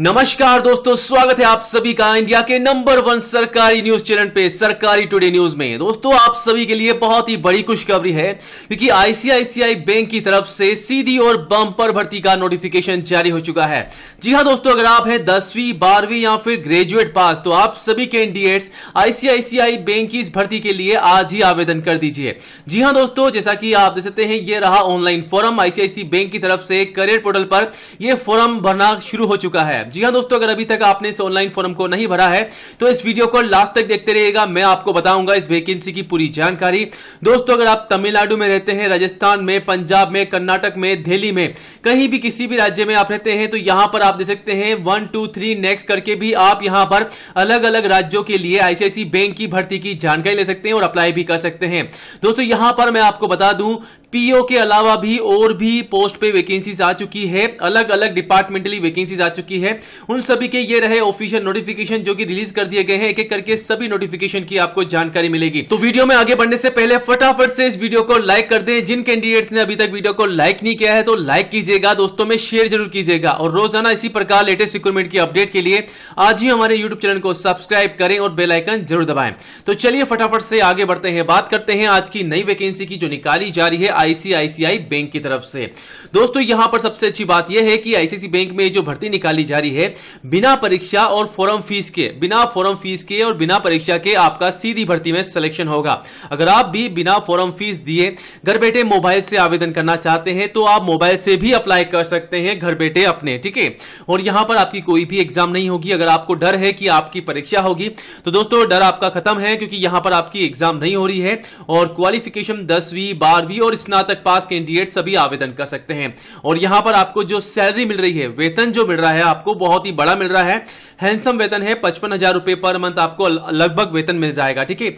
नमस्कार दोस्तों स्वागत है आप सभी का इंडिया के नंबर वन सरकारी न्यूज चैनल पे सरकारी टुडे न्यूज में दोस्तों आप सभी के लिए बहुत ही बड़ी खुशखबरी है क्योंकि आईसीआईसीआई बैंक की तरफ से सीधी और बम्पर भर्ती का नोटिफिकेशन जारी हो चुका है जी हाँ दोस्तों अगर आप हैं दसवीं बारहवीं या फिर ग्रेजुएट पास तो आप सभी कैंडिडेट्स आईसीआईसीआई बैंक की इस भर्ती के लिए आज ही आवेदन कर दीजिए जी हाँ दोस्तों जैसा की आप देख सकते हैं ये रहा ऑनलाइन फॉरम आईसीआईसी बैंक की तरफ से करियर पोर्टल पर यह फॉरम भरना शुरू हो चुका है जी हाँ दोस्तों अगर अभी तक आपने इस ऑनलाइन फॉर्म को नहीं भरा है तो इस वीडियो को लास्ट तक देखते रहिएगा मैं आपको बताऊंगा इस वैकेंसी की पूरी जानकारी दोस्तों अगर आप तमिलनाडु में रहते हैं राजस्थान में पंजाब में कर्नाटक में दिल्ली में कहीं भी किसी भी राज्य में आप रहते हैं तो यहां पर आप देख सकते हैं वन टू थ्री नेक्स्ट करके भी आप यहां पर अलग अलग राज्यों के लिए आईसीआईसी बैंक की भर्ती की जानकारी ले सकते हैं और अप्लाई भी कर सकते हैं दोस्तों यहां पर मैं आपको बता दूं पीओ के अलावा भी और भी पोस्ट पे वैकेंसीज आ चुकी है अलग अलग डिपार्टमेंटली वैकेंसीज आ चुकी है उन सभी के ये रहे ऑफिशियल नोटिफिकेशन जो कि रिलीज कर दिए गए हैं एक एक करके सभी नोटिफिकेशन की आपको जानकारी मिलेगी तो वीडियो में आगे बढ़ने से पहले फटाफट से इस वीडियो को लाइक कर दें जिन कैंडिडेट्स ने अभी तक वीडियो को लाइक नहीं किया है तो लाइक कीजिएगा दोस्तों में शेयर जरूर कीजिएगा और रोजाना इसी प्रकार लेटेस्ट रिक्रूटमेंट की अपडेट के लिए आज ही हमारे यूट्यूब चैनल को सब्सक्राइब करें और बेलाइकन जरूर दबाएं तो चलिए फटाफट से आगे बढ़ते हैं बात करते हैं आज की नई वैकेंसी की जो निकाली जा रही है आईसीआईसीआई बैंक की तरफ से दोस्तों यहां पर सबसे अच्छी बात यह है कि आईसीआईसी बैंक में जो भर्ती निकाली जा रही है बिना परीक्षा और फॉरम फीस के बिना फॉरम फीस के और बिना परीक्षा के आपका सीधी भर्ती में सिलेक्शन होगा अगर आप भी बिना फॉरम फीस दिए घर बैठे मोबाइल से आवेदन करना चाहते हैं तो आप मोबाइल से भी अप्लाई कर सकते हैं घर बैठे अपने ठीक है और यहां पर आपकी कोई भी एग्जाम नहीं होगी अगर आपको डर है कि आपकी परीक्षा होगी तो दोस्तों डर आपका खत्म है क्योंकि यहां पर आपकी एग्जाम नहीं हो रही है और क्वालिफिकेशन दसवीं बारहवीं और स्नातक पास कैंडिडेट सभी आवेदन कर सकते हैं और यहां पर आपको जो सैलरी मिल रही है वेतन जो मिल रहा है आपको बहुत ही बड़ा मिल रहा है हैंडसम वेतन है पचपन हजार रुपए पर मंथ आपको लगभग वेतन मिल जाएगा ठीक है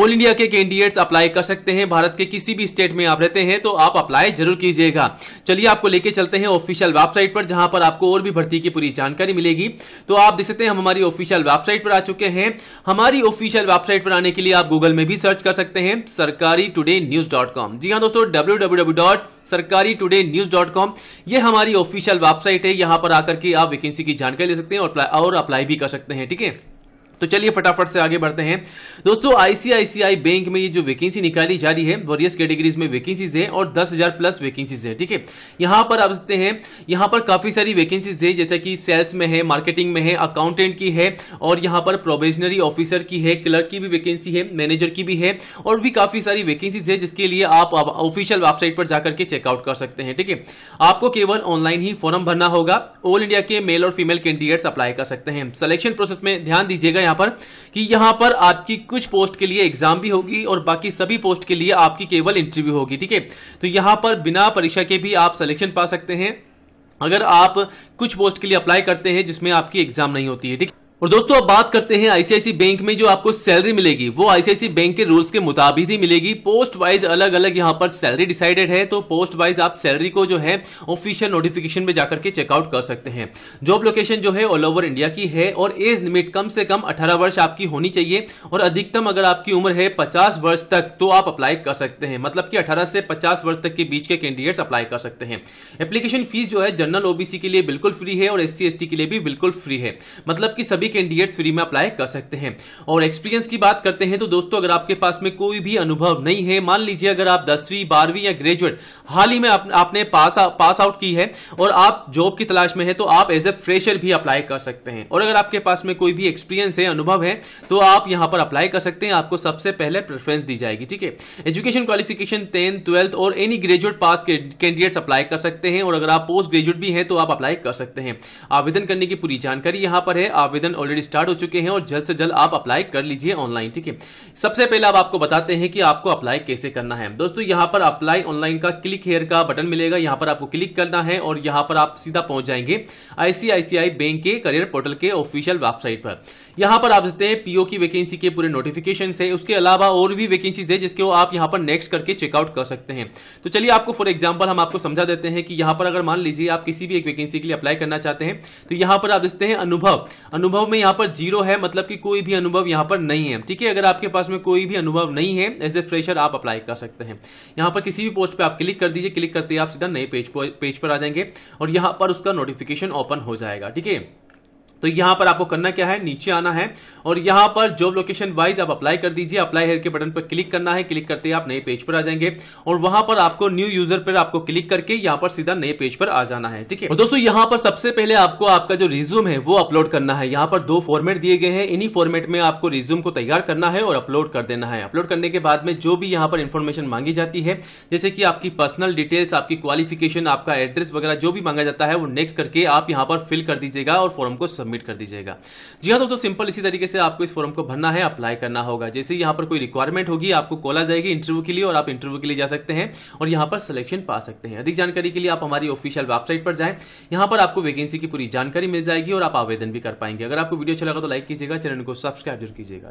ऑल इंडिया के कैंडिडेट्स अप्लाई कर सकते हैं भारत के किसी भी स्टेट में आप रहते हैं तो आप अप्लाई जरूर कीजिएगा चलिए आपको लेके चलते हैं ऑफिशियल वेबसाइट पर जहां पर आपको और भी भर्ती की पूरी जानकारी मिलेगी तो आप देख सकते हैं हम हमारी ऑफिशियल वेबसाइट पर आ चुके हैं हमारी ऑफिशियल वेबसाइट पर आने के लिए आप गूगल में भी सर्च कर सकते हैं Sarkari today news dot com जी हाँ दोस्तों www.sarkaritodaynews.com ये हमारी ऑफिशियल वेबसाइट है यहाँ पर आकर के आप वैकेंसी की जानकारी ले सकते हैं और अप्लाई और अप्लाई भी कर सकते हैं ठीक है तो चलिए फटाफट से आगे बढ़ते हैं दोस्तों आईसीआईसीआई बैंक में ये जो वैकेंसी निकाली जा रही है वॉरियस कैटेगरीज में वैकेंसीज है और 10,000 प्लस वैकेंसीज है ठीक है यहां पर आप सकते हैं यहां पर काफी सारी वैकेंसीज है जैसे कि सेल्स में है मार्केटिंग में है अकाउंटेंट की है और यहां पर प्रोबेशनरी ऑफिसर की है क्लर्क की भी वैकेंसी है मैनेजर की भी है और भी काफी सारी वैकेंसीज है जिसके लिए आप ऑफिशियल वेबसाइट पर जाकर के चेकआउट कर सकते हैं ठीक है आपको केवल ऑनलाइन ही फॉर्म भरना होगा ऑल इंडिया के मेल और फीमेल कैंडिडेट्स अप्लाई कर सकते हैं सिलेक्शन प्रोसेस में ध्यान दीजिएगा यहाँ पर कि यहाँ पर आपकी कुछ पोस्ट के लिए एग्जाम भी होगी और बाकी सभी पोस्ट के लिए आपकी केवल इंटरव्यू होगी ठीक है तो यहाँ पर बिना परीक्षा के भी आप सिलेक्शन पा सकते हैं अगर आप कुछ पोस्ट के लिए अप्लाई करते हैं जिसमें आपकी एग्जाम नहीं होती है ठीक है और दोस्तों अब बात करते हैं आईसीआईसी बैंक में जो आपको सैलरी मिलेगी वो आईसीआईसी बैंक के रूल्स के मुताबिक ही मिलेगी पोस्ट वाइज अलग अलग यहाँ पर सैलरी डिसाइडेड है तो पोस्ट वाइज आप सैलरी को जो है ऑफिशियल नोटिफिकेशन में जाकर के चेकआउट कर सकते हैं जॉब लोकेशन जो है ऑल ओवर इंडिया की है और एज लिमिट कम से कम अठारह वर्ष आपकी होनी चाहिए और अधिकतम अगर आपकी उम्र है पचास वर्ष तक तो आप अप्लाई कर सकते हैं मतलब कि अठारह से पचास वर्ष तक के बीच के कैंडिडेट्स अप्लाई कर सकते हैं एप्लीकेशन फीस जो है जनरल ओबीसी के लिए बिल्कुल फ्री है और एस सी के लिए भी बिल्कुल फ्री है मतलब कि सभी सभी कैंडिडेट्स फ्री में अप्लाई कर सकते हैं और एक्सपीरियंस की बात करते हैं तो दोस्तों अगर आपके पास में कोई भी अनुभव नहीं है मान लीजिए अगर आप दसवीं बारहवीं या ग्रेजुएट हाल ही में आप, आपने पास आ, पास आउट की है और आप जॉब की तलाश में है तो आप एज ए फ्रेशर भी अप्लाई कर सकते हैं और अगर आपके पास में कोई भी एक्सपीरियंस है अनुभव है तो आप यहां पर अप्लाई कर सकते हैं आपको सबसे पहले प्रेफरेंस दी जाएगी ठीक है एजुकेशन क्वालिफिकेशन टेंथ ट्वेल्थ और एनी ग्रेजुएट पास के कैंडिडेट्स अप्लाई कर सकते हैं और अगर आप पोस्ट ग्रेजुएट भी हैं तो आप अप्लाई कर सकते हैं आवेदन करने की पूरी जानकारी यहां पर है आवेदन ऑलरेडी स्टार्ट हो चुके हैं और जल्द से जल्द आप अप्लाई कर लीजिए ऑनलाइन ठीक है सबसे पहले आप आपको बताते हैं कि आपको अप्लाई कैसे करना है दोस्तों यहां पर अप्लाई ऑनलाइन का क्लिक हेयर का बटन मिलेगा यहां पर आपको क्लिक करना है और यहां पर आप सीधा पहुंच जाएंगे आईसीआईसीआई बैंक के करियर पोर्टल के ऑफिशियल वेबसाइट पर यहां पर आप देखते हैं पीओ की वैकेंसी के पूरे नोटिफिकेशन है उसके अलावा और भी वैकेंसीज है जिसके आप यहां पर नेक्स्ट करके चेकआउट कर सकते हैं तो चलिए आपको फॉर एग्जाम्पल हम आपको समझा देते हैं कि यहां पर अगर मान लीजिए आप किसी भी एक वैकेंसी के लिए अप्लाई करना चाहते हैं तो यहां पर आप देखते हैं अनुभव अनुभव में यहाँ पर जीरो है मतलब कि कोई भी अनुभव यहाँ पर नहीं है ठीक है अगर आपके पास में कोई भी अनुभव नहीं है एज ए फ्रेशर आप अप्लाई कर सकते हैं यहाँ पर किसी भी पोस्ट पर आप क्लिक कर दीजिए क्लिक करते ही आप सीधा नए पेज पेज पर आ जाएंगे और यहाँ पर उसका नोटिफिकेशन ओपन हो जाएगा ठीक है तो यहां पर आपको करना क्या है नीचे आना है और यहां पर जॉब लोकेशन वाइज आप अप्लाई कर दीजिए अप्लाई हेयर के बटन पर क्लिक करना है क्लिक करते ही आप नए पेज पर आ जाएंगे और वहां पर आपको न्यू यूजर पर आपको क्लिक करके यहां पर सीधा नए पेज पर आ जाना है ठीक है और दोस्तों यहां पर सबसे पहले आपको आपका जो रिज्यूम है वो अपलोड करना है यहां पर दो फॉर्मेट दिए गए हैं इन्हीं फॉर्मेट में आपको रिज्यूम को तैयार करना है और अपलोड कर देना है अपलोड करने के बाद में जो भी यहां पर इंफॉर्मेशन मांगी जाती है जैसे कि आपकी पर्सनल डिटेल्स आपकी क्वालिफिकेशन आपका एड्रेस वगैरह जो भी मांगा जाता है वो नेक्स्ट करके आप यहां पर फिल कर दीजिएगा और फॉर्म को सबमिट कर दीजिएगा जी हाँ दोस्तों सिंपल इसी तरीके से आपको इस फॉर्म को भरना है अप्लाई करना होगा जैसे यहाँ पर कोई रिक्वायरमेंट होगी आपको कॉल आ जाएगी इंटरव्यू के लिए और आप इंटरव्यू के लिए जा सकते हैं और यहाँ पर सिलेक्शन पा सकते हैं अधिक जानकारी के लिए आप हमारी ऑफिशियल वेबसाइट पर जाए यहाँ पर आपको वैकेंसी की पूरी जानकारी मिल जाएगी और आप आवेदन भी कर पाएंगे अगर आपको वीडियो अच्छा लगा तो लाइक कीजिएगा चैनल को सब्सक्राइब जरूर कीजिएगा